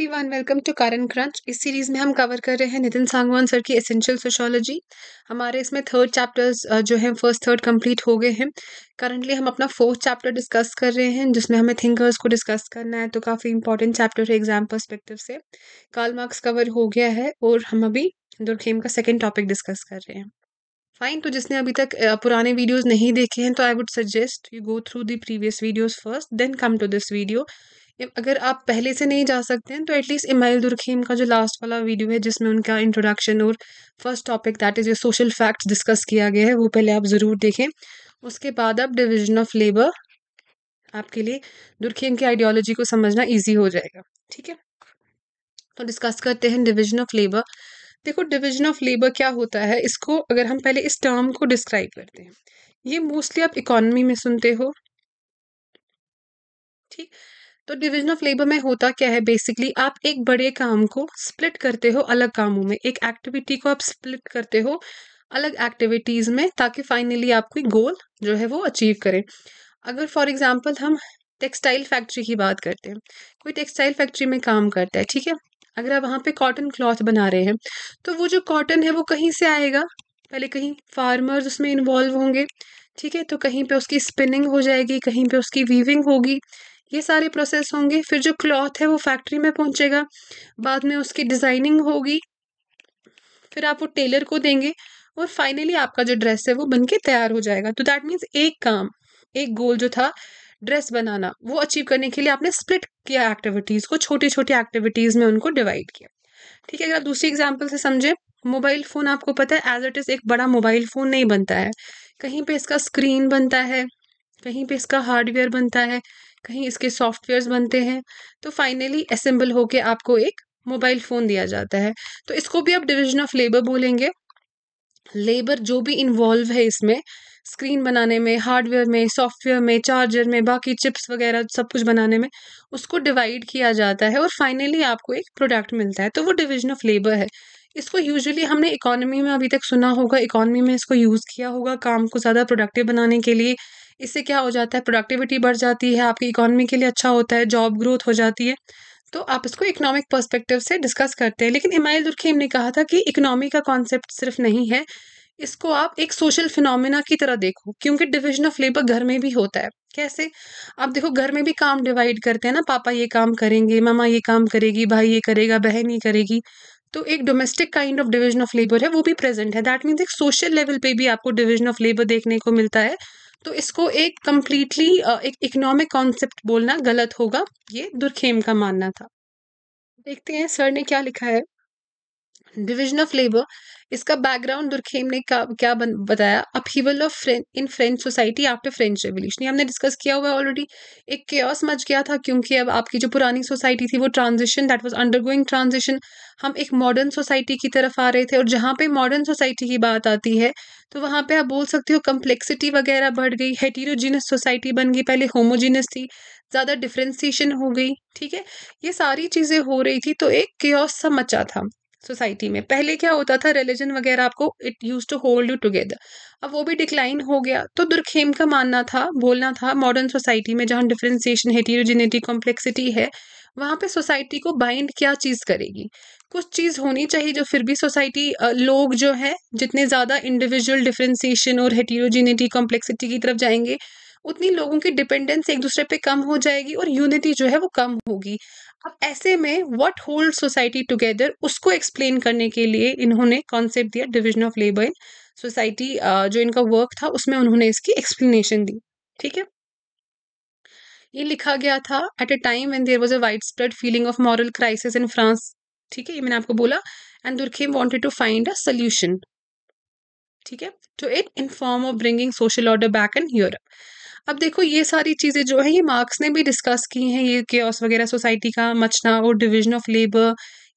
Everyone welcome to कारण crunch इस series में हम कवर कर रहे हैं नितिन सांगवान सर की एसेंशियल सोशोलॉजी हमारे इसमें थर्ड चैप्टर्स जो हैं फर्स्ट थर्ड कंप्लीट हो गए हैं करंटली हम अपना फोर्थ चैप्टर डिस्कस कर रहे हैं जिसमें हमें थिंकर्स को डिस्कस करना है तो काफ़ी इंपॉर्टेंट चैप्टर है एग्जाम परस्पेक्टिव से कार्ल मार्क्स कवर हो गया है और हम अभी दुर्खेम का सेकेंड टॉपिक डिस्कस कर रहे हैं फाइन तो जिसने अभी तक पुराने वीडियोस नहीं देखे हैं तो I would suggest you go through the previous videos first then come to this video अगर आप पहले से नहीं जा सकते हैं तो एटलीस्ट इमाइल दुरखीम का जो लास्ट वाला वीडियो है जिसमें उनका इंट्रोडक्शन और फर्स्ट टॉपिक दैट इज़ ये सोशल फैक्ट्स डिस्कस किया गया है वो पहले आप ज़रूर देखें उसके बाद आप डिविजन ऑफ लेबर आपके लिए दुरखीम की आइडियोलॉजी को समझना ईजी हो जाएगा ठीक है तो डिस्कस करते हैं डिविजन ऑफ लेबर देखो डिविजन ऑफ लेबर क्या होता है इसको अगर हम पहले इस टर्म को डिस्क्राइब करते हैं ये मोस्टली आप इकोनॉमी में सुनते हो ठीक तो डिविजन ऑफ लेबर में होता क्या है बेसिकली आप एक बड़े काम को स्प्लिट करते हो अलग कामों में एक एक्टिविटी को आप स्प्लिट करते हो अलग एक्टिविटीज में ताकि फाइनली आप कोई गोल जो है वो अचीव करें अगर फॉर एग्जाम्पल हम टेक्सटाइल फैक्ट्री की बात करते हैं कोई टेक्सटाइल फैक्ट्री में काम करता है ठीक है अगर आप वहाँ पे कॉटन क्लॉथ बना रहे हैं तो वो जो कॉटन है वो कहीं से आएगा पहले कहीं फार्मर्स उसमें इन्वॉल्व होंगे ठीक है तो कहीं पे उसकी स्पिनिंग हो जाएगी कहीं पे उसकी वीविंग होगी ये सारे प्रोसेस होंगे फिर जो क्लॉथ है वो फैक्ट्री में पहुंचेगा बाद में उसकी डिज़ाइनिंग होगी फिर आप वो टेलर को देंगे और फाइनली आपका जो ड्रेस है वो बन के तैयार हो जाएगा तो दैट मीन्स एक काम एक गोल जो था ड्रेस बनाना वो अचीव करने के लिए आपने स्प्लिट किया एक्टिविटीज़ को छोटी छोटी एक्टिविटीज़ में उनको डिवाइड किया ठीक है अगर आप दूसरी एग्जाम्पल से समझें मोबाइल फ़ोन आपको पता है एज इट इज़ एक बड़ा मोबाइल फ़ोन नहीं बनता है कहीं पे इसका स्क्रीन बनता है कहीं पे इसका हार्डवेयर बनता है कहीं इसके सॉफ्टवेयर्स बनते हैं तो फाइनली असेंबल होके आपको एक मोबाइल फ़ोन दिया जाता है तो इसको भी आप डिविजन ऑफ लेबर बोलेंगे लेबर जो भी इन्वॉल्व है इसमें स्क्रीन बनाने में हार्डवेयर में सॉफ्टवेयर में चार्जर में बाकी चिप्स वगैरह सब कुछ बनाने में उसको डिवाइड किया जाता है और फाइनली आपको एक प्रोडक्ट मिलता है तो वो डिविजन ऑफ लेबर है इसको यूजुअली हमने इकोनॉमी में अभी तक सुना होगा इकोनॉमी में इसको यूज़ किया होगा काम को ज़्यादा प्रोडक्टिव बनाने के लिए इससे क्या हो जाता है प्रोडक्टिविटी बढ़ जाती है आपकी इकोनॉमी के लिए अच्छा होता है जॉब ग्रोथ हो जाती है तो आप इसको इकोनॉमिक पर्सपेक्टिव से डिस्कस करते हैं लेकिन इमाइल दुर्खीम ने कहा था कि इकोनॉमी का कॉन्सेप्ट सिर्फ नहीं है इसको आप एक सोशल फिनोमिना की तरह देखो क्योंकि डिविजन ऑफ लेबर घर में भी होता है कैसे आप देखो घर में भी काम डिवाइड करते हैं ना पापा ये काम करेंगे मामा ये काम करेगी भाई ये करेगा बहन ये करेगी तो एक domestic kind of division of labour है वो भी प्रेजेंट है दैट मीन्स एक सोशल लेवल पे भी आपको डिविजन ऑफ लेबर देखने को मिलता है तो इसको एक कम्प्लीटली एक इकोनॉमिक कॉन्सेप्ट बोलना गलत होगा ये दुर्खेम का मानना था देखते हैं सर ने क्या लिखा है डिविजन ऑफ लेबर इसका बैकग्राउंड दुर्खेम ने का, क्या बन, बताया upheaval of in French society after French revolution हमने डिस्कस किया हुआ ऑलरेडी एक केयस मच गया था क्योंकि अब आपकी जो पुरानी सोसाइटी थी वो transition that under undergoing transition हम एक मॉडर्न सोसाइटी की तरफ आ रहे थे और जहाँ पे मॉडर्न सोसाइटी की बात आती है तो वहाँ पे आप बोल सकते हो कम्प्लेक्सिटी वगैरह बढ़ गई हेटीरोजीनस सोसाइटी बन गई पहले होमोजीनस थी ज़्यादा डिफ्रेंसीशन हो गई ठीक है ये सारी चीज़ें हो रही थी तो एक ऑस सा मचा था सोसाइटी में पहले क्या होता था रिलीजन वगैरह आपको it used to hold you together अब वो भी डिक्लाइन हो गया तो दुर्खेम का मानना था बोलना था मॉडर्न सोसाइटी में जहाँ डिफ्रेंसिएशन हेटीरोजिनेटी कॉम्प्लेक्सिटी है वहाँ पे सोसाइटी को बाइंड क्या चीज़ करेगी कुछ चीज़ होनी चाहिए जो फिर भी सोसाइटी लोग जो है जितने ज़्यादा इंडिविजुअल डिफ्रेंसिएशन और हेटीरोजिनेटी कॉम्प्लेक्सिटी की तरफ जाएंगे उतनी लोगों की डिपेंडेंस एक दूसरे पे कम हो जाएगी और यूनिटी जो है वो कम होगी अब ऐसे में व्हाट होल्ड सोसाइटी टुगेदर उसको एक्सप्लेन करने के लिए इन्होंने कॉन्सेप्ट दिया division of labour in society जो इनका वर्क था उसमें उन्होंने इसकी एक्सप्लेनेशन दी ठीक है ये लिखा गया था at a time when there was a widespread feeling of moral crisis in France ठीक है ये मैंने आपको बोला and Durkheim wanted to find a solution ठीक है to it in form of bringing social order back in Europe अब देखो ये सारी चीज़ें जो हैं ये मार्क्स ने भी डिस्कस की हैं ये के वगैरह सोसाइटी का मचना और डिविजन ऑफ लेबर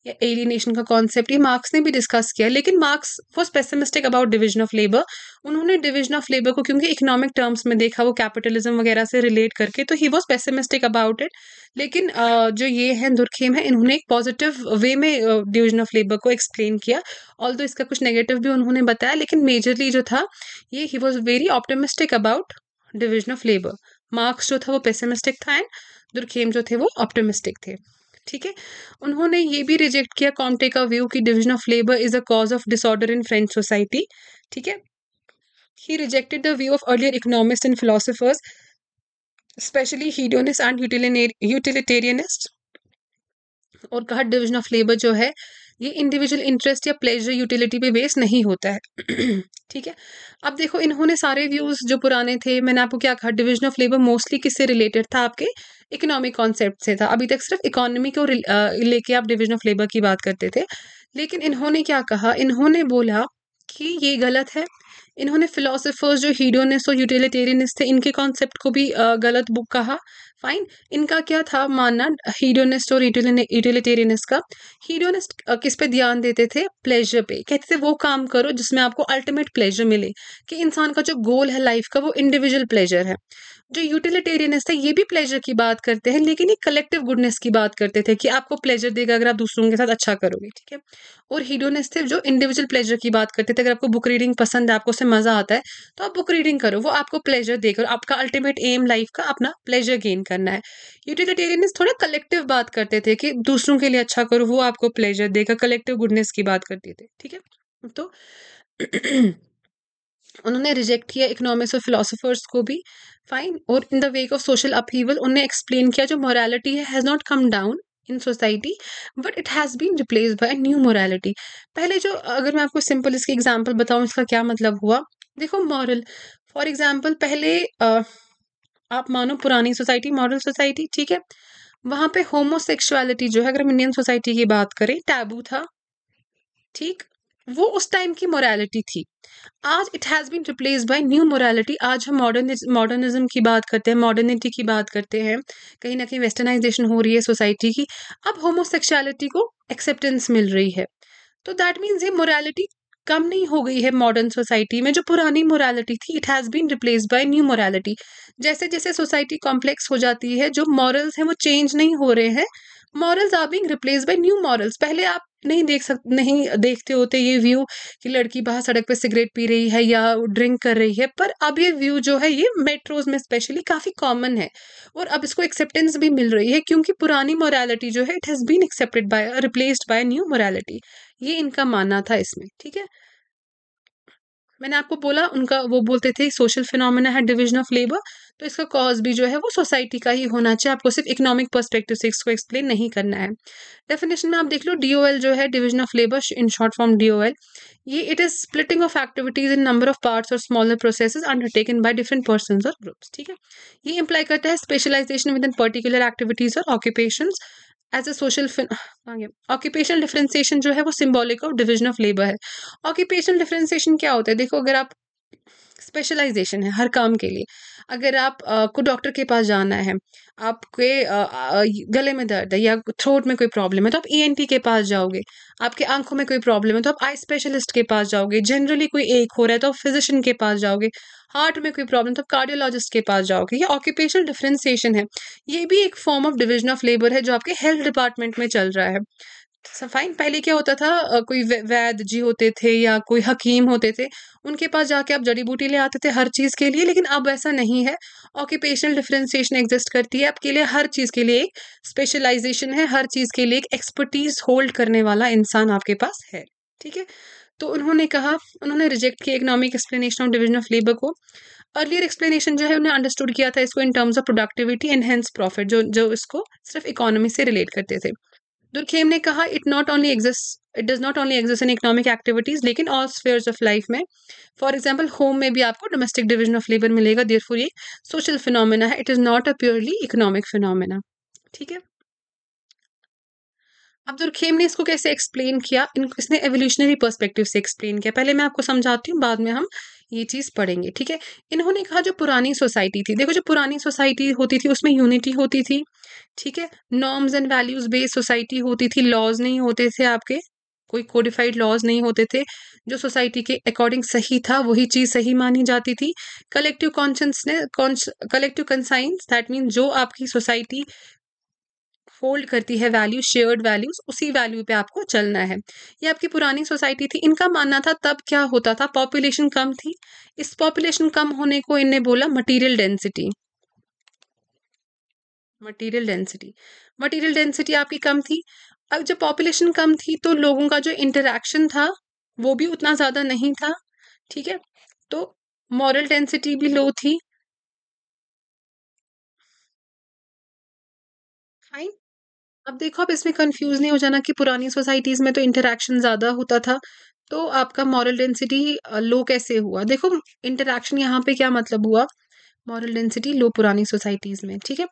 या एलिनेशन का कॉन्सेप्ट ये मार्क्स ने भी डिस्कस किया लेकिन मार्क्स वो pessimistic about division of labour उन्होंने डिवीजन ऑफ लेबर को क्योंकि इकोनॉमिक टर्म्स में देखा वो कैपिटलिज्म वगैरह से रिलेट करके तो he was pessimistic about it लेकिन जो ये हैं दुर्खेम है इन्होंने एक पॉजिटिव वे में डिवीजन ऑफ लेबर को एक्सप्लेन किया ऑल इसका कुछ नेगेटिव भी उन्होंने बताया लेकिन मेजरली जो था ये he was very optimistic about division of labour Marx जो था वो पेसिमिस्टिक था एंड दुर्खेम जो थे वो ऑप्टोमिस्टिक थे ठीक है उन्होंने ये भी रिजेक्ट किया कॉम्टे का व्यू कि division of labour is a cause of disorder in French society ठीक है he rejected the view of earlier economist and philosophers specially hedonist and utilitarianist और कहा डिविजन ऑफ लेबर जो है uh, ये इंडिविजुअल इंटरेस्ट या pleasure utility पे base नहीं होता है ठीक है अब देखो इन्होंने सारे व्यूज़ जो पुराने थे मैंने आपको क्या कहा डिविजन ऑफ लेबर मोस्टली किससे रिलेटेड था आपके इकोनॉमिक कॉन्सेप्ट से था अभी तक सिर्फ इकोनॉमी को लेके आप डिविजन ऑफ लेबर की बात करते थे लेकिन इन्होंने क्या कहा इन्होंने बोला कि ये गलत है इन्होंने फिलोसोफर्स जो हीडोनिस्ट और यूटिलिटेरियनिस्ट थे इनके कॉन्सेप्ट को भी गलत बुक कहा फाइन इनका क्या था मानना हीडोनिस्ट और यूटिलिटेरियनिस्ट का हीडोनिस्ट किस पे ध्यान देते थे प्लेजर पे कहते थे वो काम करो जिसमें आपको अल्टीमेट प्लेजर मिले कि इंसान का जो गोल है लाइफ का वो इंडिविजुअल प्लेजर है जो यूटिलिटेरियनिस्ट है ये भी प्लेजर की बात करते हैं लेकिन ये कलेक्टिव गुडनेस की बात करते थे कि आपको प्लेजर देगा अगर आप दूसरों के साथ अच्छा करोगे ठीक है और हीडोनिस्ट थे जो इंडिविजुअल प्लेजर की बात करते थे अगर आपको बुक रीडिंग पसंद है आपको उससे मजा आता है तो आप बुक रीडिंग करो वो आपको प्लेजर देकर आपका अल्टीमेट एम लाइफ का अपना प्लेजर गेन कर करना है यूटिलिटेरियनिस्ट थोड़ा कलेक्टिव बात करते थे कि दूसरों के लिए अच्छा करो वो आपको प्लेजर देगा कलेक्टिव गुडनेस की बात करते थे ठीक है तो उन्होंने रिजेक्ट किया इकोनॉमिक्स और फिलोसोफर्स को भी फाइन और in the wake of social upheaval उन्हें एक्सप्लेन किया जो मोरालिटी है has not come down in society but it has been replace by new morality पहले जो अगर मैं आपको सिंपल इसके एग्जाम्पल बताऊँ इसका क्या मतलब हुआ देखो मॉरल फॉर एग्जाम्पल पहले uh, आप मानो पुरानी सोसाइटी मॉडर्न सोसाइटी ठीक है वहां पे होमोसेक्सुअलिटी जो है अगर हम इंडियन सोसाइटी की बात करें टैबू था ठीक वो उस टाइम की मोरालिटी थी आज it has been replace by new morality आज हम मॉडर्न मॉडर्निज्म की बात करते हैं मॉडर्निटी की बात करते हैं कहीं ना कहीं वेस्टर्नाइजेशन हो रही है सोसाइटी की अब होमोसेक्सुअलिटी को एक्सेप्टेंस मिल रही है तो दैट मीन्स ये मोरालिटी कम नहीं हो गई है मॉडर्न सोसाइटी में जो पुरानी मोरालिटी थी it has been replace by new morality जैसे जैसे सोसाइटी कॉम्प्लेक्स हो जाती है जो मॉरल्स हैं वो चेंज नहीं हो रहे हैं morals are being replace by new morals पहले आप नहीं देख सक नहीं देखते होते ये व्यू कि लड़की बाहर सड़क पे सिगरेट पी रही है या ड्रिंक कर रही है पर अब ये व्यू जो है ये मेट्रोज में स्पेशली काफ़ी कॉमन है और अब इसको एक्सेप्टेंस भी मिल रही है क्योंकि पुरानी मोरालिटी जो है it has been accepted by replaced by new morality ये इनका मानना था इसमें ठीक है मैंने आपको बोला उनका वो बोलते थे सोशल फिनोमिना है डिविजन ऑफ लेबर तो इसका कॉज भी जो है वो सोसाइटी का ही होना चाहिए आपको सिर्फ इकोनॉमिक परस्पेक्टिव से इसको एक्सप्लेन नहीं करना है डेफिनेशन में आप देख लो डी जो है division of labour in short form D ये it is splitting of activities in number of parts और smaller process undertaken by different person और ग्रुप्स ठीक है ये इंप्लाई करता है specialisation within particular activities और occupation as a social occupation differentiation जो है वो symbolic of division of labour है ऑक्यूपेशन डिफ्रेंसिएशन क्या होता है देखो अगर आप स्पेशलाइजेशन है हर काम के लिए अगर आप को डॉक्टर के पास जाना है आपके गले में दर्द है या थ्रोट में कोई प्रॉब्लम है तो आप ई e के पास जाओगे आपके आंखों में कोई प्रॉब्लम है तो आप आई स्पेशलिस्ट के पास जाओगे जनरली कोई एक हो रहा है तो आप फिजिशियन के पास जाओगे हार्ट में कोई प्रॉब्लम तो आप कार्डियोलॉजिस्ट के पास जाओगे ये ऑक्यूपेशनल डिफ्रेंसिएशन है ये भी एक form of division of labour है जो आपके हेल्थ डिपार्टमेंट में चल रहा है सफाइन पहले क्या होता था कोई वैद्य जी होते थे या कोई हकीम होते थे उनके पास जाके आप जड़ी बूटी ले आते थे हर चीज़ के लिए लेकिन अब ऐसा नहीं है ऑक्यूपेशनल डिफ्रेंसिएशन एग्जिस्ट करती है आपके लिए हर चीज़ के लिए एक स्पेशलाइजेशन है हर चीज़ के लिए एक एक्सपर्टीज होल्ड करने वाला इंसान आपके पास है ठीक है तो उन्होंने कहा उन्होंने रिजेक्ट किया economic explanation of division of labour को अर्लियर एक्सप्लेनेशन जो है उन्हें अंडरस्टूड किया था इसको in terms of productivity enhance profit जो जो इसको सिर्फ इकोनॉमी से रिलेट करते थे दुर्खेम ने कहा it not only exist it does not only exist in economic activities लेकिन ऑल स्फेयर ऑफ लाइफ में फॉर एग्जाम्पल होम में भी आपको डोमेस्टिक डिविजन ऑफ लेबर मिलेगा देर फोर ये सोशल फिनोमिना है it is not a purely economic phenomena ठीक है अब्दुल खेम ने इसको कैसे एक्सप्लेन किया इनको इसने एवोल्यूशनरी पर्सपेक्टिव से एक्सप्लेन किया पहले मैं आपको समझाती हूँ बाद में हम ये चीज़ पढ़ेंगे ठीक है इन्होंने कहा जो पुरानी सोसाइटी थी देखो जो पुरानी सोसाइटी होती थी उसमें यूनिटी होती थी ठीक है norms and values based society होती थी लॉज नहीं होते थे आपके कोई कोडिफाइड लॉज नहीं होते थे जो सोसाइटी के अकॉर्डिंग सही था वही चीज सही मानी जाती थी कलेक्टिव कॉन्शंस ने कलेक्टिव कंसाइंस दैट मीन जो आपकी सोसाइटी होल्ड करती है वैल्यू शेयर्ड वैल्यूज उसी वैल्यू पे आपको चलना है ये आपकी पुरानी सोसाइटी थी इनका मानना था तब क्या होता था पॉपुलेशन कम थी इस पॉपुलेशन कम होने को इनने बोला material density material density material density आपकी कम थी अब जब पॉपुलेशन कम थी तो लोगों का जो इंटरेक्शन था वो भी उतना ज़्यादा नहीं था ठीक है तो मॉरल डेंसिटी भी लो थी फाइन अब देखो आप इसमें कंफ्यूज नहीं हो जाना कि पुरानी सोसाइटीज में तो इंटरेक्शन ज़्यादा होता था तो आपका मॉरल डेंसिटी लो कैसे हुआ देखो इंटरेक्शन यहाँ पे क्या मतलब हुआ मॉरल डेंसिटी लो पुरानी सोसाइटीज़ में ठीक है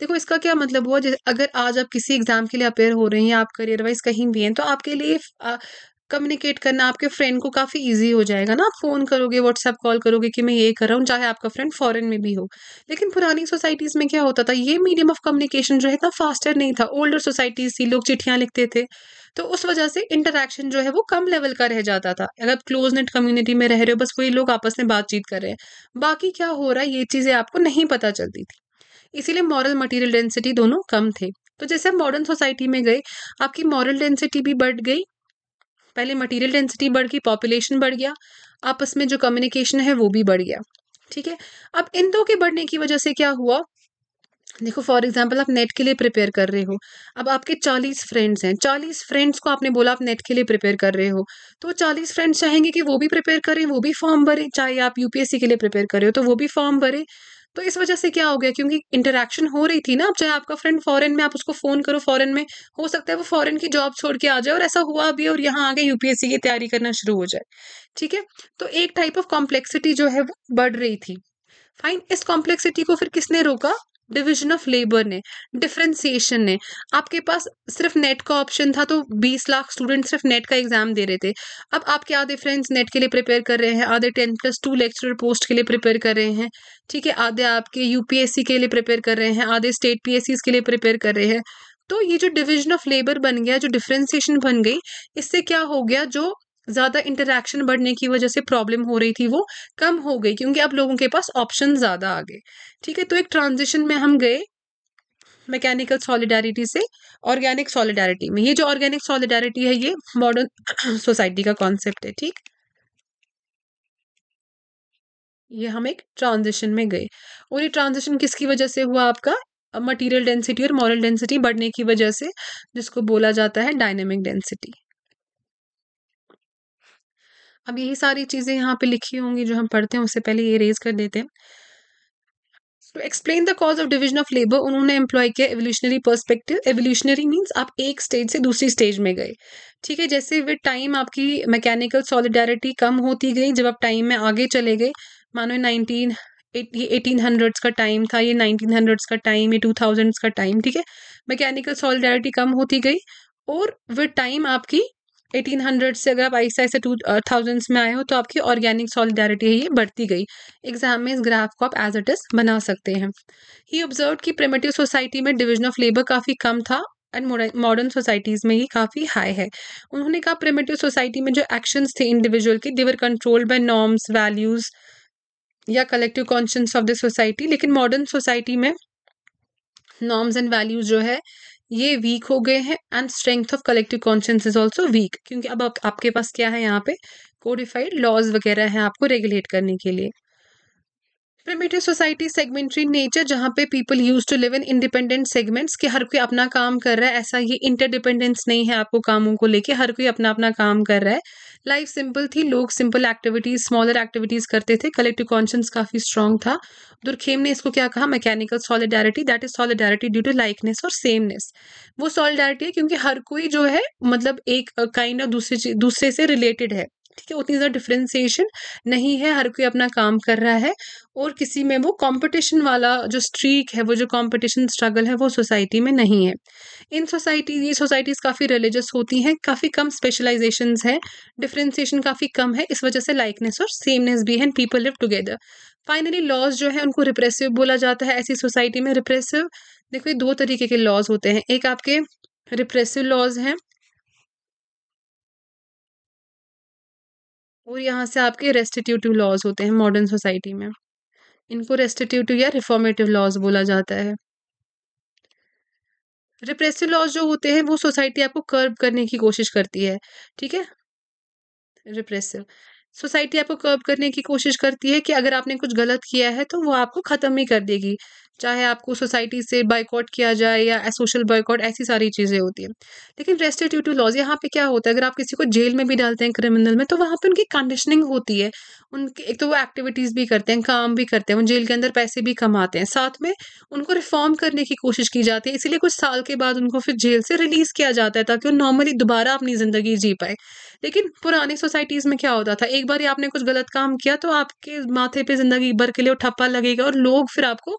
देखो इसका क्या मतलब हुआ अगर आज आप किसी एग्ज़ाम के लिए अपेयर हो रहे हैं आप करियर वाइज कहीं भी हैं तो आपके लिए कम्युनिकेट करना आपके फ्रेंड को काफ़ी ईजी हो जाएगा ना आप फ़ोन करोगे व्हाट्सएप कॉल करोगे कि मैं ये कर रहा हूँ चाहे आपका फ्रेंड फॉरेन में भी हो लेकिन पुरानी सोसाइटीज़ में क्या होता था ये मीडियम ऑफ कम्युनिकेशन जो है इतना फास्टर नहीं था ओल्डर सोसाइटीज़ थी लोग चिट्ठियाँ लिखते थे तो उस वजह से इंटरेक्शन जो है वो कम लेवल का रह जाता था अगर आप क्लोज नेट कम्युनिटी में रह रहे हो बस वही लोग आपस में बातचीत कर रहे हैं बाकी क्या हो रहा है ये चीज़ें आपको नहीं पता चलती थी इसीलिए मॉरल मटेरियल डेंसिटी दोनों कम थे तो जैसे हम मॉडर्न सोसाइटी में गए आपकी मॉरल डेंसिटी भी बढ़ गई पहले मटेरियल डेंसिटी बढ़ गई पॉपुलेशन बढ़ गया आपस में जो कम्युनिकेशन है वो भी बढ़ गया ठीक है अब इन दो के बढ़ने की वजह से क्या हुआ देखो फॉर एग्जाम्पल आप नेट के लिए प्रिपेयर कर रहे हो अब आपके चालीस फ्रेंड्स हैं चालीस फ्रेंड्स को आपने बोला आप नेट के लिए प्रिपेयर कर रहे हो तो चालीस फ्रेंड्स चाहेंगे कि वो भी प्रिपेयर करें वो भी फॉर्म भरें चाहे आप यूपीएससी के लिए प्रिपेयर कर रहे हो तो वो भी फॉर्म भरें तो इस वजह से क्या हो गया क्योंकि इंटरेक्शन हो रही थी ना अब चाहे आपका फ्रेंड फॉरेन में आप उसको फ़ोन करो फॉरेन में हो सकता है वो फॉरेन की जॉब छोड़ के आ जाए और ऐसा हुआ भी और यहाँ आगे यूपीएससी की तैयारी करना शुरू हो जाए ठीक है तो एक टाइप ऑफ कॉम्प्लेक्सिटी जो है वो बढ़ रही थी फाइन इस कॉम्प्लेक्सिटी को फिर किसने रोका डिविजन ऑफ लेबर ने डिफ्रेंसिएशन ने आपके पास सिर्फ नेट का ऑप्शन था तो 20 लाख स्टूडेंट सिर्फ नेट का एग्जाम दे रहे थे अब आपके आधे फ्रेंड्स नेट के लिए प्रिपेयर कर रहे हैं आधे ten plus two lecture post के लिए प्रिपेयर कर रहे हैं ठीक है आधे आपके यूपीएससी के लिए प्रिपेयर कर रहे हैं आधे स्टेट पीएससी के लिए प्रिपेयर कर रहे हैं तो ये जो डिविजन ऑफ लेबर बन गया जो डिफ्रेंसिएशन बन गई इससे क्या हो गया जो ज़्यादा इंटरेक्शन बढ़ने की वजह से प्रॉब्लम हो रही थी वो कम हो गई क्योंकि अब लोगों के पास ऑप्शन ज़्यादा आ गए ठीक है तो एक ट्रांजिशन में हम गए मैकेनिकल सॉलिडारिटी से ऑर्गेनिक सॉलिडारिटी में ये जो ऑर्गेनिक सॉलिडारिटी है ये मॉडर्न सोसाइटी का कॉन्सेप्ट है ठीक ये हम एक ट्रांजिशन में गए और ये ट्रांजिशन किसकी वजह से हुआ आपका मटेरियल डेंसिटी और मॉरल डेंसिटी बढ़ने की वजह से जिसको बोला जाता है डायनेमिक डेंसिटी अब यही सारी चीज़ें यहाँ पे लिखी होंगी जो हम पढ़ते हैं उससे पहले ये रेज कर देते हैं to explain the cause of division of labour उन्होंने एम्प्लॉय किया एवोल्यूशनरी पर्सपेक्टिव एवोल्यूशनरी मीन्स आप एक स्टेज से दूसरी स्टेज में गए ठीक है जैसे विद टाइम आपकी मैकेनिकल सॉलिडारिटी कम होती गई जब आप टाइम में आगे चले गए मानो नाइनटीन ये एटीन हंड्रेड्स का टाइम था ये नाइनटीन हंड्रेड्स का टाइम ये टू थाउजेंड्स का टाइम ठीक है मैकेनिकल सॉलिडारिटी कम होती गई और विद टाइम आपकी एटीन हंड्रेड से अगर आप ऐसे ऐसे टू थाउजेंड्स में आए हो तो आपकी ऑर्गेनिक सॉलिडारिटी है ये बढ़ती गई एग्जाम में इस ग्राफ को आप एज इट इज़ बना सकते हैं ही ऑब्जर्व की प्रेमेटिव सोसाइटी में डिविजन ऑफ लेबर काफ़ी कम था एंड मॉडर्न सोसाइटीज़ में ही काफ़ी हाई है उन्होंने कहा प्रेमेटिव सोसाइटी में जो एक्शंस थे इंडिविजुअल के they were controlled by norms values या collective conscious of the society लेकिन मॉडर्न सोसाइटी में नॉर्म्स एंड वैल्यूज जो है ये वीक हो गए हैं and strength of collective conscious is also weak क्योंकि अब आपके पास क्या है यहाँ पे कोडिफाइड लॉज वगैरह हैं आपको रेगुलेट करने के लिए प्रिमेटिव सोसाइटी सेगमेंट्री नेचर जहाँ पे people use to live in independent segments कि हर कोई अपना काम कर रहा है ऐसा ये इंटरडिपेंडेंस नहीं है आपको कामों को लेके हर कोई अपना अपना काम कर रहा है लाइफ सिंपल थी लोग सिंपल एक्टिविटीज स्मॉलर एक्टिविटीज करते थे कलेक्टिव कॉन्शियस काफी स्ट्रांग था दुर्खेम ने इसको क्या कहा mechanical solidarity that is solidarity due to likeness और सेमनेस वो सॉलिडारिटी है क्योंकि हर कोई जो है मतलब एक काइंड ऑफ दूसरे दूसरे से रिलेटेड है ठीक है उतनी ज़्यादा डिफ्रेंसीशन नहीं है हर कोई अपना काम कर रहा है और किसी में वो कंपटीशन वाला जो स्ट्रीक है वो जो कंपटीशन स्ट्रगल है वो सोसाइटी में नहीं है इन सोसाइटी ये सोसाइटीज़ काफ़ी रिलीजियस होती हैं काफ़ी कम स्पेशलाइजेशन है डिफ्रेंसीशन काफ़ी कम है इस वजह से लाइकनेस और सेमनेस भी है people live together finally laws जो है उनको रिप्रेसिव बोला जाता है ऐसी सोसाइटी में रिप्रेसिव देखो ये दो तरीके के लॉज होते हैं एक आपके रिप्रेसिव लॉज हैं और यहाँ से आपके रेस्टिट्यूटिव लॉज होते हैं मॉडर्न सोसाइटी में इनको रेस्टिट्यूटिव या रिफॉर्मेटिव लॉज बोला जाता है रिप्रेसिव लॉज जो होते हैं वो सोसाइटी आपको कर्ब करने की कोशिश करती है ठीक है रिप्रेसिव सोसाइटी आपको कर्ब करने की कोशिश करती है कि अगर आपने कुछ गलत किया है तो वो आपको ख़त्म ही कर देगी चाहे आपको सोसाइटी से बाइकआउट किया जाए या सोशल बाइकआउट ऐसी सारी चीज़ें होती हैं लेकिन रेस्टिट्यूटिव लॉज यहाँ पे क्या होता है अगर आप किसी को जेल में भी डालते हैं क्रिमिनल में तो वहाँ पे उनकी कंडीशनिंग होती है उनके एक तो वो एक्टिविटीज़ भी करते हैं काम भी करते हैं वो जेल के अंदर पैसे भी कमाते हैं साथ में उनको रिफॉर्म करने की कोशिश की जाती है इसीलिए कुछ साल के बाद उनको फिर जेल से रिलीज़ किया जाता है ताकि वो नॉर्मली दोबारा अपनी ज़िंदगी जी पाए लेकिन पुरानी सोसाइटीज़ में क्या होता था एक बार आपने कुछ गलत काम किया तो आपके माथे पर ज़िंदगी भर के लिए ठप्पा लगेगा और लोग फिर आपको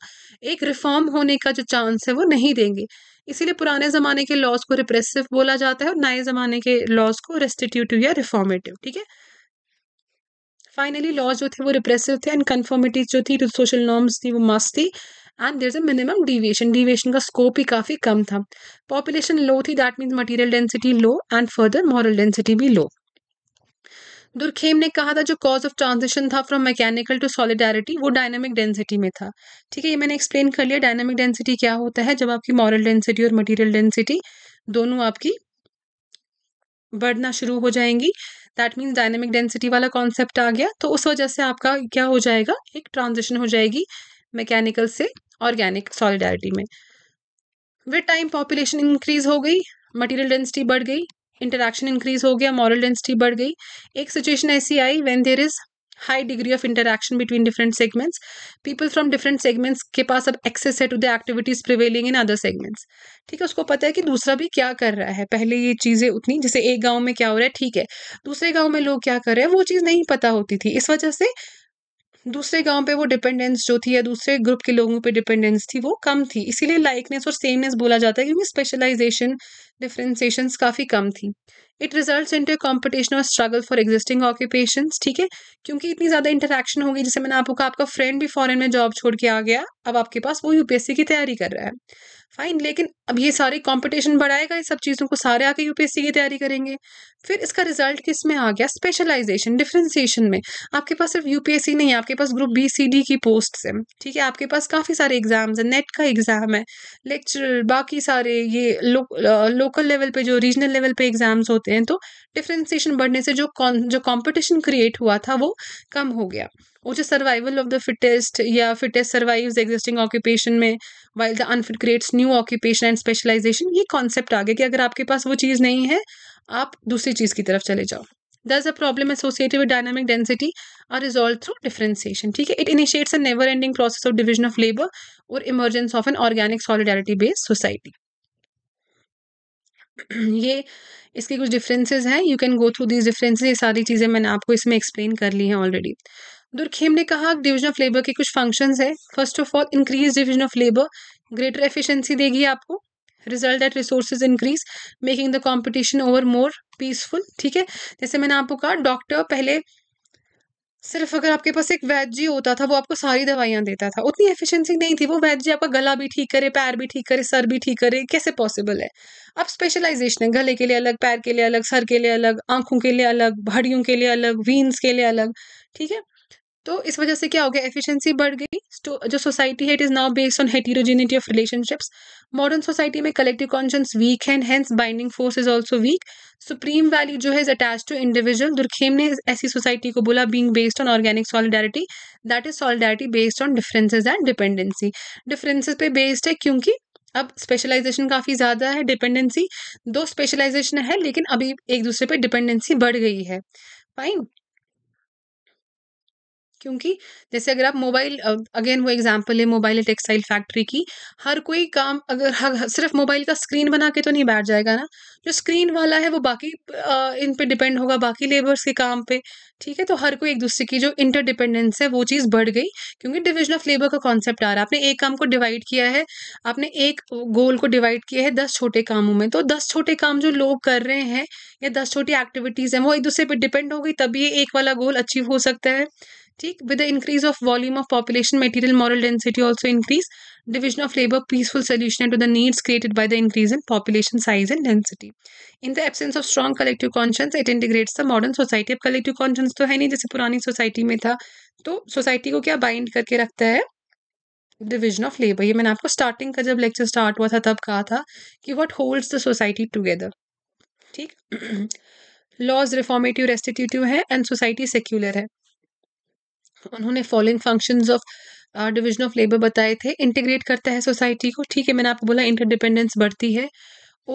एक रिफॉर्म होने का जो चांस है वो नहीं देंगे इसीलिए पुराने ज़माने के लॉज को रिप्रेसिव बोला जाता है और नए ज़माने के लॉज को रेस्टिट्यूटिव या रिफॉर्मेटिव ठीक है फाइनली लॉज जो थे वो रिप्रेसिव थे एंड कन्फॉर्मिटीज जो थी सोशल नॉर्म्स थी वो मस्त थी and there is a minimum deviation deviation का स्कोप ही काफ़ी कम था पॉपुलेशन लो थी that means material density low and further moral density भी लो दुर्खेम ने कहा था जो कॉज ऑफ ट्रांजिशन था फ्रॉम मैकेनिकल टू सॉलिडारिटी वो डायनामिक डेंसिटी में था ठीक है ये मैंने एक्सप्लेन कर लिया डायनामिक डेंसिटी क्या होता है जब आपकी मॉरल डेंसिटी और मटेरियल डेंसिटी दोनों आपकी बढ़ना शुरू हो जाएंगी दैट मीन्स डायनेमिक डेंसिटी वाला कॉन्सेप्ट आ गया तो उस वजह से आपका क्या हो जाएगा एक ट्रांजिशन हो जाएगी मैकेनिकल से ऑर्गेनिक सॉलिडारिटी में विद टाइम पॉपुलेशन इंक्रीज हो गई मटेरियल डेंसिटी बढ़ गई इंटरेक्शन इंक्रीज हो गया मॉरल डेंसिटी बढ़ गई एक सिचुएशन ऐसी आई when there is high degree of interaction between different segments people from different segments के पास अब एक्सेस है to the activities prevailing in other segments ठीक है उसको पता है कि दूसरा भी क्या कर रहा है पहले ये चीज़ें उतनी जैसे एक गाँव में क्या हो रहा है ठीक है दूसरे गाँव में लोग क्या कर रहे हैं वो चीज़ नहीं पता होती थी इस वजह से दूसरे गांव पे वो डिपेंडेंस जो थी या दूसरे ग्रुप के लोगों पे डिपेंडेंस थी वो कम थी इसीलिए लाइकनेस और सेमनेस बोला जाता है क्योंकि स्पेशलाइजेशन डिफ्रेंसीशन काफ़ी कम थी इट रिजल्ट इन कॉम्पिटिशन और स्ट्रगल फॉर एग्जिस्टिंग ऑक्यूपेशन ठीक है क्योंकि इतनी ज़्यादा इंटरेक्शन होगी जैसे मैंने आपको कहा आपका फ्रेंड भी फॉरन में जॉब छोड़ के आ गया अब आपके पास वो यूपीएससी की तैयारी कर रहा है फाइन लेकिन अब ये सारे कंपटीशन बढ़ाएगा ये सब चीज़ों को सारे आके यूपीएससी की तैयारी करेंगे फिर इसका रिजल्ट किस में आ गया स्पेशलाइजेशन डिफ्रेंसिएशन में आपके पास सिर्फ यूपीएससी नहीं है आपके पास ग्रुप बी सी डी की पोस्ट है ठीक है आपके पास काफ़ी सारे एग्जाम्स हैं नेट का एग्ज़ाम है लेक्चर बाकी सारे ये लो, लोकल लेवल पे जो रीजनल लेवल पे एग्ज़ाम्स होते हैं तो डिफ्रेंसिएशन बढ़ने से जो जो कॉम्पिटिशन क्रिएट हुआ था वो कम हो गया वो जो सर्वाइवल ऑफ द फिटेस्ट या फिटेस्ट सर्वाइव्स एग्जिस्टिंग ऑक्यूपेशन में while the unfit creates new occupation and specialisation ये कॉन्सेप्ट आ गया कि अगर आपके पास वो चीज़ नहीं है आप दूसरी चीज़ की तरफ चले जाओ thus a problem associated with dynamic density are resolve through differentiation ठीक है it initiates a never ending process of division of labour और emergence of an organic solidarity based society ये इसके कुछ डिफरेंसेस हैं you can go through these differences ये सारी चीज़ें मैंने आपको इसमें एक्सप्लेन कर ली हैं ऑलरेडी दुर्खेम ने कहा डिवीजन ऑफ लेबर के कुछ फंक्शंस हैं first of all increase division of labour greater efficiency देगी आपको result at resources increase making the competition over more peaceful ठीक है जैसे मैंने आपको कहा डॉक्टर पहले सिर्फ अगर आपके पास एक वैद्य होता था वो आपको सारी दवाइयाँ देता था उतनी एफिशिएंसी नहीं थी वो वैद्य आपका गला भी ठीक करे पैर भी ठीक करे सर भी ठीक करे कैसे पॉसिबल है अब स्पेशलाइजेशन है गले के लिए अलग पैर के लिए अलग सर के लिए अलग आंखों के लिए अलग हड्डियों के लिए अलग वीन्स के लिए अलग ठीक है तो इस वजह से क्या हो गया एफिशिएंसी बढ़ गई तो जो सोसाइटी है it is now based on heterogeneity of relationships modern society में कलेक्टिव कॉन्शियस वीक है and hence binding force is also weak supreme value जो है is attach to individual Durkheim ने ऐसी सोसाइटी को बोला being based on organic solidarity that is solidarity based on differences and dependency differences पे based है क्योंकि अब स्पेशलाइजेशन काफ़ी ज़्यादा है डिपेंडेंसी दो स्पेशलाइजेशन है लेकिन अभी एक दूसरे पर डिपेंडेंसी बढ़ गई है फाइन क्योंकि जैसे अगर आप मोबाइल अगेन वो एग्जांपल है मोबाइल टेक्सटाइल फैक्ट्री की हर कोई काम अगर हर, सिर्फ मोबाइल का स्क्रीन बना के तो नहीं बैठ जाएगा ना जो स्क्रीन वाला है वो बाकी आ, इन पे डिपेंड होगा बाकी लेबर्स के काम पे ठीक है तो हर कोई एक दूसरे की जो इंटरडिपेंडेंस है वो चीज़ बढ़ गई क्योंकि डिविजन ऑफ लेबर का कॉन्सेप्ट आ रहा है आपने एक काम को डिवाइड किया है आपने एक गोल को डिवाइड किया है दस छोटे कामों में तो दस छोटे काम जो लोग कर रहे हैं या दस छोटी एक्टिविटीज़ हैं वो एक दूसरे पर डिपेंड हो गई तभी एक वाला गोल अचीव हो सकता है ठीक with the increase of volume of population material moral density also increase division of labour peaceful solution to the needs created by the increase in population size and density in the absence of strong collective conscious it integrates the modern society अब collective conscious तो है नहीं जैसे पुरानी society में था तो society को क्या बाइंड करके रखता है डिविजन ऑफ लेबर ये मैंने आपको स्टार्टिंग का जब लेक्चर स्टार्ट हुआ था तब कहा था कि what holds the society together ठीक लॉज रिफॉर्मेटिव रेस्टिट्यूटिव है एंड सोसाइटी सेक्यूलर है उन्होंने following function of division of labour बताए थे इंटीग्रेट करता है सोसाइटी को ठीक है मैंने आपको बोला इंटरडिपेंडेंस बढ़ती है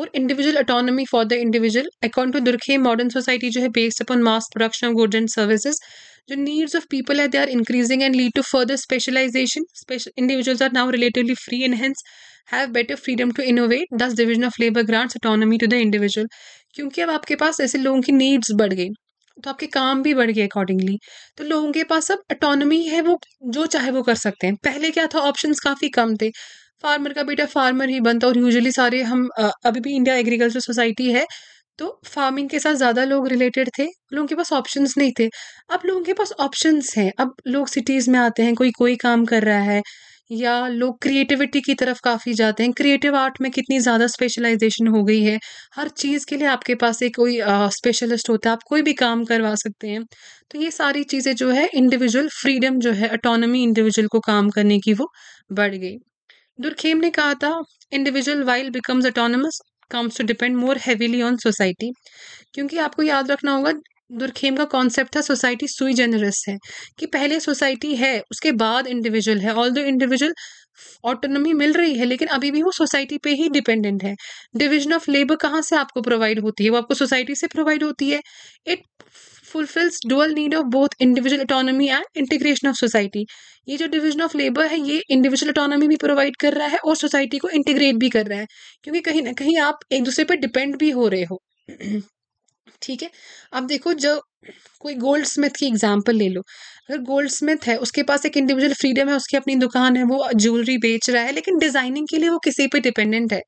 और individual autonomy for the individual according to Durkheim modern society जो है based upon mass production of good and services जो नीड्स ऑफ पीपल है they are increasing and lead to further specialisation special individuals are now relatively free and hence have better freedom to innovate thus division of labour grants autonomy to the individual क्योंकि अब आपके पास ऐसे लोगों की needs बढ़ गई तो आपके काम भी बढ़ गए अकॉर्डिंगली तो लोगों के पास अब अटोनमी है वो जो चाहे वो कर सकते हैं पहले क्या था ऑप्शंस काफ़ी कम थे फार्मर का बेटा फार्मर ही बनता और यूजुअली सारे हम अभी भी इंडिया एग्रीकल्चर सोसाइटी है तो फार्मिंग के साथ ज़्यादा लोग रिलेटेड थे लोगों के पास ऑप्शंस नहीं थे अब लोगों के पास ऑप्शंस हैं अब लोग सिटीज़ में आते हैं कोई कोई काम कर रहा है या लोग क्रिएटिविटी की तरफ काफ़ी जाते हैं क्रिएटिव आर्ट में कितनी ज़्यादा स्पेशलाइजेशन हो गई है हर चीज़ के लिए आपके पास एक कोई स्पेशलिस्ट होता है आप कोई भी काम करवा सकते हैं तो ये सारी चीज़ें जो है इंडिविजुअल फ्रीडम जो है अटोनमी इंडिविजुअल को काम करने की वो बढ़ गई दुर्खेम ने कहा था individual while becomes autonomous comes to depend more heavily on society क्योंकि आपको याद रखना होगा दुर्खेम का कॉन्सेप्ट था सोसाइटी सुई जेनरस है कि पहले सोसाइटी है उसके बाद इंडिविजुअल है ऑल दो इंडिविजुअल ऑटोनोमी मिल रही है लेकिन अभी भी वो सोसाइटी पे ही डिपेंडेंट है डिविजन ऑफ लेबर कहाँ से आपको प्रोवाइड होती है वो आपको सोसाइटी से प्रोवाइड होती है it fulfils dual need of both individual autonomy and integration of society ये जो डिवीजन ऑफ लेबर है ये इंडिविजुअल ऑटोनॉमी भी प्रोवाइड कर रहा है और सोसाइटी को इंटीग्रेट भी कर रहा है क्योंकि कहीं ना कहीं आप एक दूसरे पर डिपेंड भी हो रहे हो ठीक है अब देखो जो कोई गोल्ड स्मिथ की एग्जाम्पल ले लो अगर गोल्ड स्मिथ है उसके पास एक इंडिविजुअल फ्रीडम है उसकी अपनी दुकान है वो ज्वेलरी बेच रहा है लेकिन डिजाइनिंग के लिए वो किसी पे डिपेंडेंट है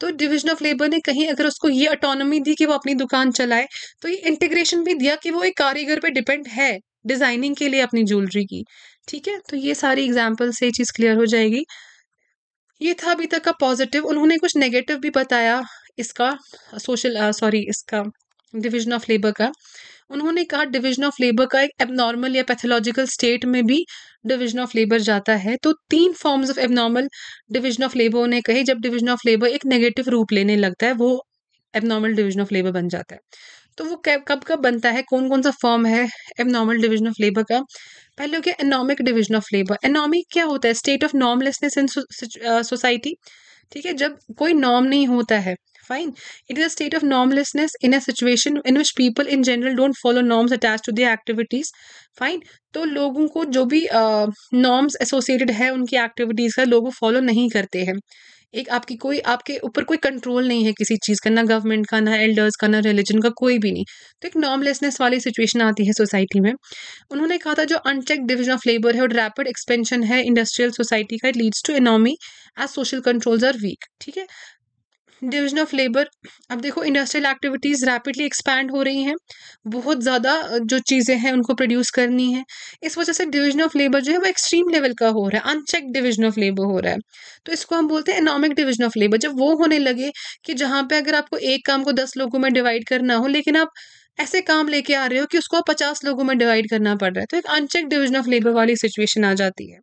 तो डिविजन ऑफ लेबर ने कहीं अगर उसको ये अटोनमी दी कि वो अपनी दुकान चलाए तो ये इंटीग्रेशन भी दिया कि वो एक कारीगर पे डिपेंड है डिजाइनिंग के लिए अपनी ज्वेलरी की ठीक है तो ये सारी एग्जाम्पल से चीज़ क्लियर हो जाएगी ये था अभी तक का पॉजिटिव उन्होंने कुछ नेगेटिव भी बताया इसका सोशल सॉरी इसका डिवीजन ऑफ लेबर का उन्होंने कहा डिवीजन ऑफ लेबर का एक एबनॉर्मल या पैथोलॉजिकल स्टेट में भी डिवीजन ऑफ लेबर जाता है तो तीन forms of abnormal division of labour उन्हें कही जब डिवीजन ऑफ लेबर एक नेगेटिव रूप लेने लगता है वो एबनॉर्मल डिवीजन ऑफ लेबर बन जाता है तो वो कब कब बनता है कौन कौन सा फॉर्म है एबनॉर्मल डिवीजन ऑफ लेबर का पहले हो गया anomic division of labour anomic क्या होता है state of normlessness in society ठीक है जब कोई नॉर्म नहीं होता है Fine. It is a state of normlessness in a situation in which people in general don't follow norms attached to their activities. Fine. तो लोगों को जो भी नॉर्म्स एसोसिएटेड है उनकी एक्टिविटीज़ का लोग फॉलो नहीं करते हैं एक आपकी कोई आपके ऊपर कोई कंट्रोल नहीं है किसी चीज़ का ना गवर्नमेंट का ना एल्डर्स का ना रिलीजन का कोई भी नहीं तो एक नॉर्मलेसनेस वाली सिचुएशन आती है सोसाइटी में उन्होंने कहा था जो अनचेक डिविजन ऑफ लेबर है और रैपिड एक्सपेंशन है इंडस्ट्रियल सोसाइटी का it leads to anomie as social controls are weak ठीक है डिविजन ऑफ लेबर अब देखो इंडस्ट्रियल एक्टिविटीज़ रैपिडली एक्सपैंड हो रही हैं बहुत ज़्यादा जो चीज़ें हैं उनको प्रोड्यूस करनी है इस वजह से डिविजन ऑफ लेबर जो है वो एक्सट्रीम लेवल का हो रहा है अनचेक डिविजन ऑफ लेबर हो रहा है तो इसको हम बोलते हैं इनॉमिक डिविजन ऑफ लेबर जब वो होने लगे कि जहाँ पर अगर आपको एक काम को दस लोगों में डिवाइड करना हो लेकिन आप ऐसे काम लेके आ रहे हो कि उसको आप पचास लोगों में डिवाइड करना पड़ रहा है तो एक अनचेक डिविजन ऑफ लेबर वाली सिचुएशन आ जाती है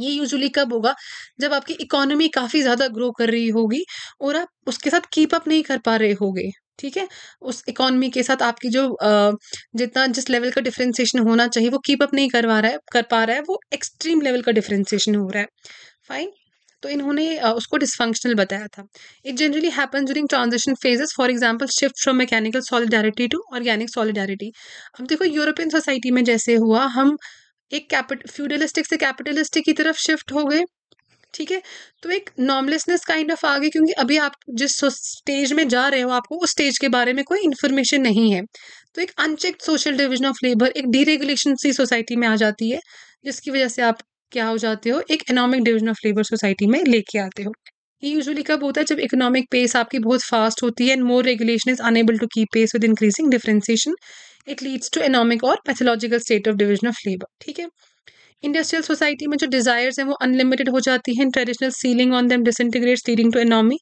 ये यूजुअली कब होगा जब आपकी इकोनॉमी काफ़ी ज़्यादा ग्रो कर रही होगी और आप उसके साथ कीप अप नहीं कर पा रहे होगे ठीक है उस इकोनॉमी के साथ आपकी जो जितना जिस लेवल का डिफरेंशिएशन होना चाहिए वो कीप अप नहीं करवा रहा है कर पा रहा है वो एक्सट्रीम लेवल का डिफरेंशिएशन हो रहा है फाइन तो इन्होंने उसको डिसफंक्शनल बताया था it generally happen during transition phases for example shift from mechanical solidarity to organic solidarity अब देखो यूरोपियन सोसाइटी में जैसे हुआ हम एक कैपिट फ्यूडलिस्टिक से कैपिटलिस्टिक की तरफ शिफ्ट हो गए ठीक है तो एक नॉर्मलेसनेस काइंड ऑफ आ गई क्योंकि अभी आप जिस स्टेज में जा रहे हो आपको उस स्टेज के बारे में कोई इन्फॉर्मेशन नहीं है तो एक uncheck social division of labour एक डीरेगुलेशन सी सोसाइटी में आ जाती है जिसकी वजह से आप क्या हो जाते हो एक economic division of labour society में लेके आते हो ये यूजुअली कब होता है जब इकोनॉमिक पेस आपकी बहुत फास्ट होती है and more regulation is unable to keep pace with increasing differentiation it leads to anomic or pathological state of division of labour ठीक है इंडस्ट्रियल सोसाइटी में जो डिजायर्स हैं वो अनलिमिटेड हो जाती हैं traditional ceiling on them disintegrate leading to anomy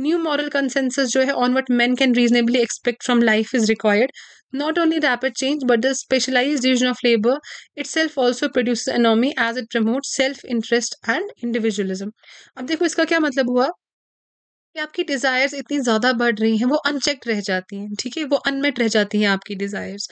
new moral consensus जो है on what man can reasonably expect from life is required not only rapid change but the specialise division of labour itself also produce anomy as it promote self interest and individualism अब देखो इसका क्या मतलब हुआ आपकी desires इतनी ज़्यादा बढ़ रही हैं वो अनचेक्ड रह जाती हैं ठीक है वो अनमेट रह जाती हैं आपकी डिज़ायर्स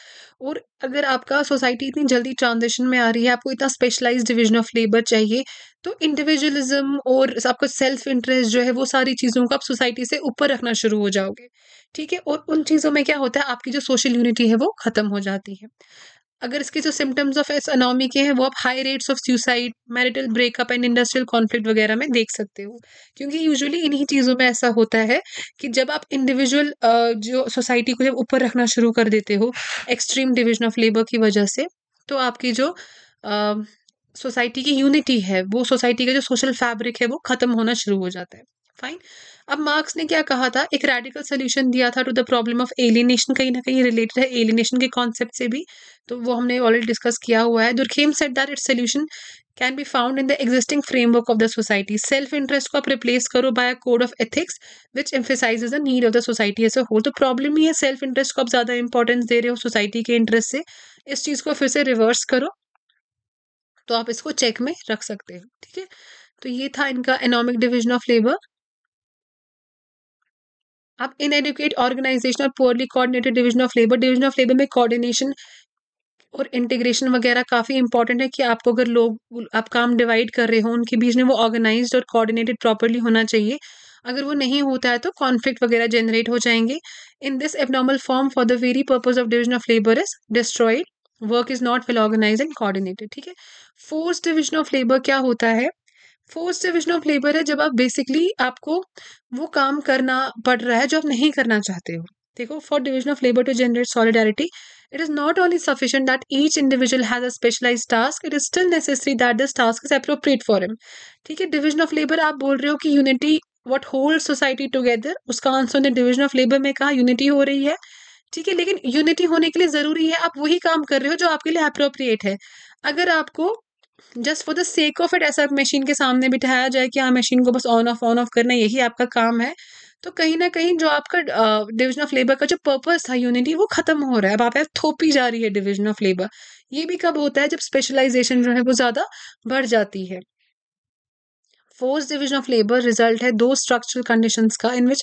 और अगर आपका सोसाइटी इतनी जल्दी ट्रांजिशन में आ रही है आपको इतना स्पेशलाइज डिविजन ऑफ लेबर चाहिए तो इंडिविजुअलिज्म और आपका सेल्फ इंटरेस्ट जो है वो सारी चीज़ों को आप सोसाइटी से ऊपर रखना शुरू हो जाओगे ठीक है और उन चीज़ों में क्या होता है आपकी जो सोशल यूनिटी है वो ख़त्म हो जाती है अगर इसके जो सिम्टम्स ऑफ इस अनोमी के हैं वो आप high rates of suicide marital breakup and industrial conflict वगैरह में देख सकते हो क्योंकि यूजुअली इन्हीं चीज़ों में ऐसा होता है कि जब आप इंडिविजुअल जो सोसाइटी को जब ऊपर रखना शुरू कर देते हो एक्सट्रीम डिविजन ऑफ लेबर की वजह से तो आपकी जो सोसाइटी की यूनिटी है वो सोसाइटी का जो सोशल फैब्रिक है वो ख़त्म होना शुरू हो जाता है फाइन अब मार्क्स ने क्या कहा था एक रेडिकल सोल्यूशन दिया था to the problem of alienation कहीं ना कहीं रिलेटेड है एलिनेशन के कॉन्सेप्ट से भी तो वो हमने ऑलरेडी डिस्कस किया हुआ है Durkheim said that it solution can be found in the existing framework of the society self interest को आप रिप्लेस करो by a code of ethics which emphasise the need of the society as a whole तो problem ही है self interest को आप ज़्यादा importance दे रहे हो सोसाइटी के इंटरेस्ट से इस चीज़ को फिर से रिवर्स करो तो आप इसको चेक में रख सकते हो ठीक है तो ये था इनका इकोनॉमिक डिविजन ऑफ लेबर अब एडुकेट ऑर्गेनाइजेशन और poorly coordinated division of labour division of labour में कोऑर्डिनेशन और इंटीग्रेशन वगैरह काफ़ी इंपॉर्टेंट है कि आपको अगर लोग आप काम डिवाइड कर रहे हो उनके बीच में वो ऑर्गेनाइज्ड और कोऑर्डिनेटेड प्रॉपरली होना चाहिए अगर वो नहीं होता है तो कॉन्फ्लिक्ट वगैरह जनरेट हो जाएंगे in this abnormal form for the very purpose of division of labour is destroyed work is not well organise and coordinated ठीक है फोर्स डिविजन ऑफ लेबर क्या होता है फोर्स डिविजन ऑफ लेबर है जब आप बेसिकली आपको वो काम करना पड़ रहा है जो आप नहीं करना चाहते हो देखो for division of labour to generate solidarity it is not only sufficient that each individual has a specialise task it is still necessary that this task is appropriate for him ठीक है डिविजन ऑफ लेबर आप बोल रहे हो कि unity what hold society together उसका answer ने division of labour में कहा यूनिटी हो रही है ठीक है लेकिन यूनिटी होने के लिए ज़रूरी है आप वही काम कर रहे हो जो आपके लिए अप्रोप्रिएट है अगर आपको just for the sake of it ऐसा मशीन के सामने बिठाया जाए कि हाँ मशीन को बस ऑन ऑफ ऑन ऑफ करना यही आपका काम है तो कहीं ना कहीं जो आपका डिवीजन ऑफ लेबर का जो पर्पस था यूनिटी वो खत्म हो रहा है अब आप थोपी जा रही है डिवीजन ऑफ लेबर ये भी कब होता है जब स्पेशलाइजेशन जो है वो ज़्यादा बढ़ जाती है force division of labour result है दो स्ट्रक्चरल कंडीशंस का in which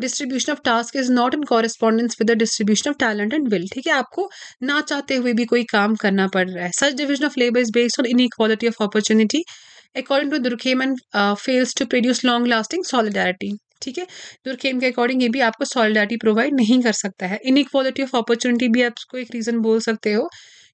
distribution of task is not in correspondence with the distribution of talent and will ठीक है आपको ना चाहते हुए भी कोई काम करना पड़ रहा है such division of labour is based on inequality of opportunity according to Durkheim and fails to produce long lasting solidarity ठीक है दुर्खेम के अकॉर्डिंग ये भी आपको सॉलिडारिटी प्रोवाइड नहीं कर सकता है इन इक्वालिटी ऑफ अपॉर्चुनिटी भी आपको एक रीज़न बोल सकते हो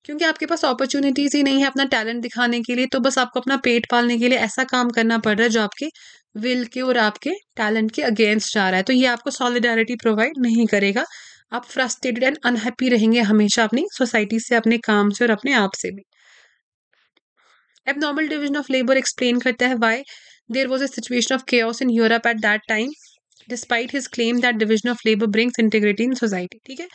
क्योंकि आपके पास अपॉर्चुनिटीज़ ही नहीं है अपना टैलेंट दिखाने के लिए तो बस आपको अपना पेट पालने के लिए ऐसा काम करना पड़ रहा है जो आपके विल के और आपके टैलेंट के अगेंस्ट जा रहा है तो ये आपको सॉलिडारिटी प्रोवाइड नहीं करेगा आप फ्रस्ट्रेटेड एंड अनहैप्पी रहेंगे हमेशा अपनी सोसाइटी से अपने काम से और अपने आप से भी abnormal division of labour explain करता है why there was a situation of केयर्स in Europe at that time despite his claim that division of labour brings integrity in society ठीक है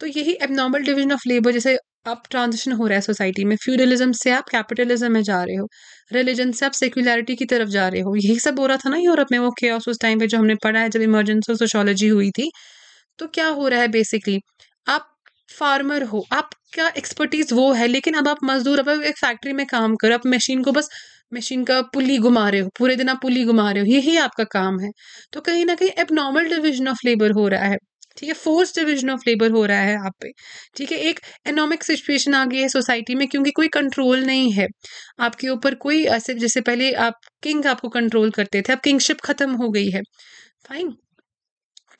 तो यही एबनॉर्मल डिविजन ऑफ लेबर जैसे अब transition हो रहा है सोसाइटी में फ्यूडलिज्म से आप कैपिटलिज्म में जा रहे हो रिलीजन से आप सेक्युलरिटी की तरफ जा रहे हो यही सब हो रहा था ना यूरोप में वो के उस टाइम पे जो हमने पढ़ा है जब इमरजेंसी सोशोलॉजी हुई थी तो क्या हो रहा है बेसिकली आप फार्मर हो आपका एक्सपर्टीज वो है लेकिन अब आप मजदूर अब एक फैक्ट्री में काम करो आप मशीन को बस मशीन का पुली घुमा रहे हो पूरे दिन आप पुली घुमा रहे हो यही आपका काम है तो कहीं ना कहीं एबनॉर्मल डिविजन ऑफ लेबर हो रहा है ठीक है फोर्स डिविजन ऑफ लेबर हो रहा है आप पे ठीक है एक इकोनॉमिक सिचुएशन आ गई है सोसाइटी में क्योंकि कोई कंट्रोल नहीं है आपके ऊपर कोई ऐसे जैसे पहले आप किंग आपको कंट्रोल करते थे अब किंगशिप खत्म हो गई है फाइन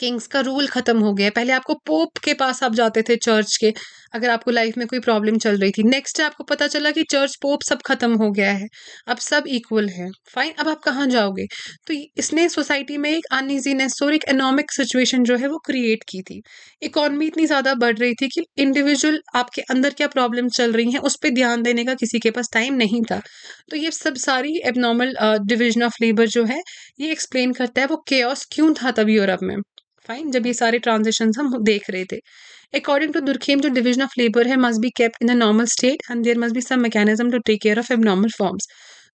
किंग्स का रूल ख़त्म हो गया है पहले आपको पोप के पास आप जाते थे चर्च के अगर आपको लाइफ में कोई प्रॉब्लम चल रही थी नेक्स्ट आपको पता चला कि चर्च पोप सब खत्म हो गया है अब सब इक्वल है फाइन अब आप कहाँ जाओगे तो इसने सोसाइटी में एक अनइजीनेस और एक इकोनॉमिक सिचुएशन जो है वो क्रिएट की थी इकोनमी इतनी ज़्यादा बढ़ रही थी कि इंडिविजुअल आपके अंदर क्या प्रॉब्लम चल रही हैं उस पर ध्यान देने का किसी के पास टाइम नहीं था तो ये सब सारी एबनॉर्मल डिविजन ऑफ लेबर जो है ये एक्सप्लेन करता है वो केयस क्यों था तब यूरोप में फाइन जब ये सारे ट्रांजेक्शन हम देख रहे थे अकॉर्डिंग टू दुर्खेम जो डिवीजन ऑफ लेबर है must be kept in a normal state and there must be some mechanism to take care of abnormal forms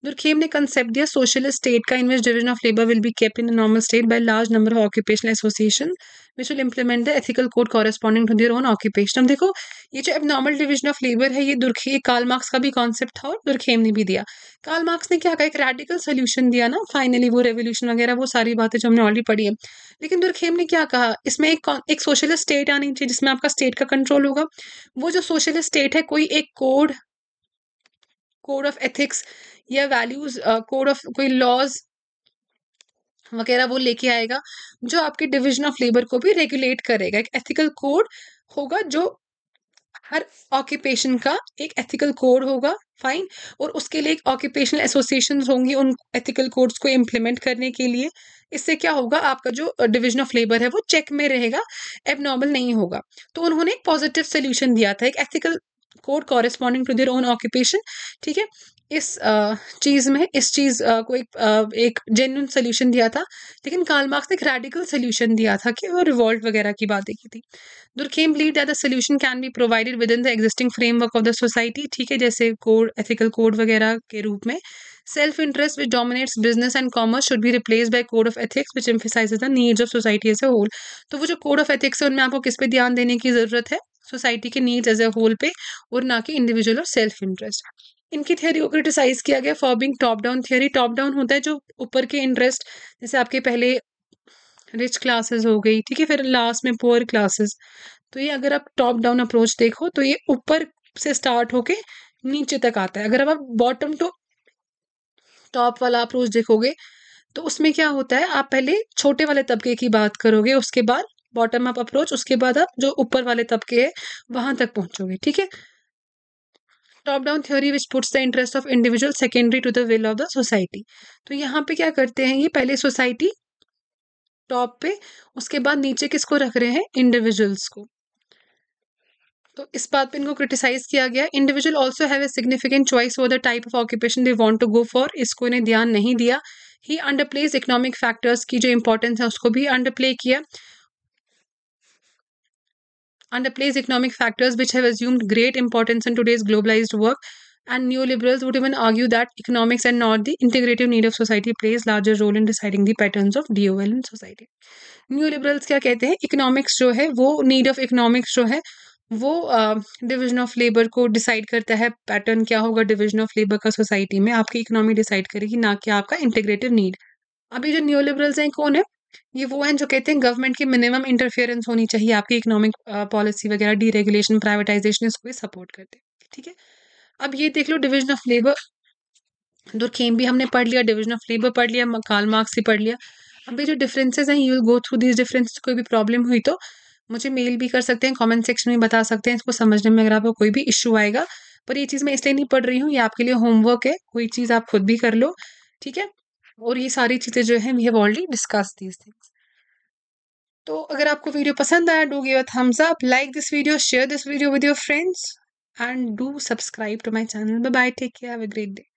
Durkheim ने कंसेप्ट दिया सोशलिस्ट स्टेट का in which division of labour will be kept in a normal state by large number of occupational association which will implement the ethical code corresponding to their own occupation अब देखो ये जो abnormal division of labour है ये दुर्खे काल marks का भी concept था और दुर्खेम ने भी दिया काल मार्क्स ने क्या कहा एक रेडिकल सोल्यूशन दिया ना फाइनली वो रेवोल्यूशन वगैरह वो सारी बातें जो हमने ऑलरेडी पढ़ी है लेकिन दुर्खेम ने क्या कहा इसमें एक एक सोशलिस्ट स्टेट आनी चाहिए जिसमें आपका स्टेट का कंट्रोल होगा वो जो सोशलिस्ट स्टेट है कोई एक कोड कोड ऑफ एथिक्स या वैल्यूज कोड ऑफ कोई लॉज वगैरह वो लेके आएगा जो आपके डिविजन ऑफ लेबर को भी रेगुलेट करेगा एक एथिकल कोड होगा जो हर ऑक्यूपेशन का एक एथिकल कोड होगा फाइन और उसके लिए एक ऑक्यूपेशनल एसोसिएशन होंगी उन एथिकल कोड्स को इम्प्लीमेंट करने के लिए इससे क्या होगा आपका जो डिवीजन ऑफ लेबर है वो चेक में रहेगा एबनॉर्मल नहीं होगा तो उन्होंने एक पॉजिटिव सोल्यूशन दिया था एक ethical code corresponding to their own occupation ठीक है इस चीज़ में इस चीज़ को एक एक जेन्यून सोल्यूशन दिया था लेकिन कालमार्क्स मार्क्स ने एक रेडिकल सोल्यूशन दिया था कि वो रिवॉल्ट वगैरह की बातें की थी Durkheim believe that the solution can be provided within the existing framework of the society ठीक है जैसे कोड एथिकल कोड वगैरह के रूप में self interest which dominates business and commerce should be replace by code of ethics which emphasise the needs of society as a whole तो वो जो कोड ऑफ एथिक्स है उनमें आपको किस पे ध्यान देने की ज़रूरत है सोसाइटी के नीड्स एज ए होल पे और ना कि इंडिविजुअल और सेल्फ इंटरेस्ट इनकी थ्योरी को क्रिटिसाइज किया गया for top down theory top down होता है जो ऊपर के इंटरेस्ट जैसे आपके पहले रिच क्लासेस हो गई ठीक है फिर लास्ट में पुअर क्लासेस तो ये अगर आप टॉप डाउन अप्रोच देखो तो ये ऊपर से स्टार्ट होके नीचे तक आता है अगर आप बॉटम टू टॉप वाला अप्रोच देखोगे तो उसमें क्या होता है आप पहले छोटे वाले तबके की बात करोगे उसके बाद बॉटम अप अप्रोच उसके बाद आप जो ऊपर वाले तबके हैं वहां तक पहुंचोगे ठीक है top down theory which puts the interest of individual secondary to the will of the society तो यहाँ पे क्या करते हैं ये पहले सोसाइटी टॉप पे उसके बाद नीचे किसको रख रहे हैं इंडिविजुअल्स को तो इस बात पे इनको क्रिटिसाइज किया गया individual also have a significant choice for the type of occupation they want to go for इसको इन्हें ध्यान नहीं दिया ही अंडर प्लेस इकोनॉमिक फैक्टर्स की जो इंपॉर्टेंस है उसको भी अंडर प्ले किया underplays economic factors which have assumed great importance in today's globalized work. And neoliberals would even argue that economics and not the integrative need of society plays larger role in deciding the patterns of DOL in society. Neoliberals क्या कहते हैं economics जो है वो need of economics जो है वो division of labour को डिसाइड करता है पैटर्न क्या होगा डिवीजन ऑफ लेबर का सोसाइटी में आपकी इकोनॉमी डिसाइड करेगी ना कि आपका इंटीग्रेटिव नीड अभी जो न्यूलिबरल्स हैं कौन है ये वो हैं जो कहते हैं गवर्नमेंट की मिनिमम इंटरफेरेंस होनी चाहिए आपकी इकोनॉमिक पॉलिसी वगैरह डीरेगुलेशन प्राइवेटाइजेशन इसको भी सपोर्ट करते हैं ठीक है अब ये देख लो डिवीजन ऑफ लेबर दुर्खेम भी हमने पढ़ लिया डिवीजन ऑफ लेबर पढ़ लिया काल मार्क्स भी पढ़ लिया अब ये जो डिफरेंसेज हैं you go through this difference कोई भी प्रॉब्लम हुई तो मुझे मेल भी कर सकते हैं कमेंट सेक्शन में बता सकते हैं इसको समझने में अगर आपको कोई भी इशू आएगा पर ये चीज़ मैं इसलिए नहीं पढ़ रही हूँ ये आपके लिए होमवर्क है कोई चीज़ आप खुद भी कर लो ठीक है और ये सारी चीज़ें जो है we have already discuss these things तो अगर आपको वीडियो पसंद आया do give a thumbs up like this video share this video with your friends and do subscribe to my channel bye bye take care have a great day